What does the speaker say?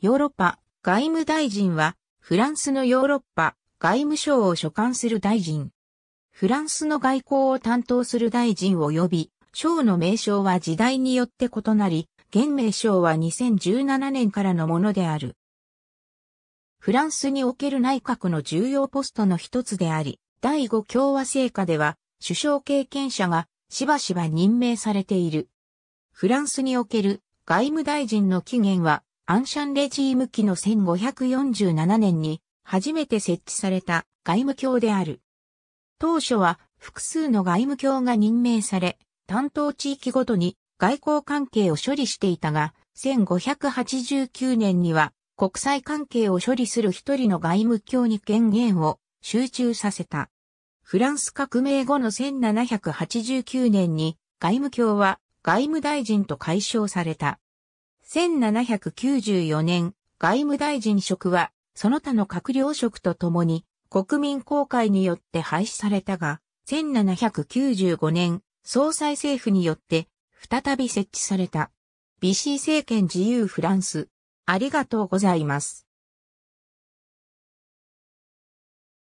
ヨーロッパ外務大臣は、フランスのヨーロッパ外務省を所管する大臣。フランスの外交を担当する大臣及び、省の名称は時代によって異なり、現名称は2017年からのものである。フランスにおける内閣の重要ポストの一つであり、第五共和政下では、首相経験者がしばしば任命されている。フランスにおける外務大臣の起源は、アンシャンレジーム期の1547年に初めて設置された外務卿である。当初は複数の外務卿が任命され、担当地域ごとに外交関係を処理していたが、1589年には国際関係を処理する一人の外務卿に権限を集中させた。フランス革命後の1789年に外務卿は外務大臣と解消された。1794年、外務大臣職は、その他の閣僚職とともに、国民公開によって廃止されたが、1795年、総裁政府によって、再び設置された。ビシー政権自由フランス。ありがとうございます。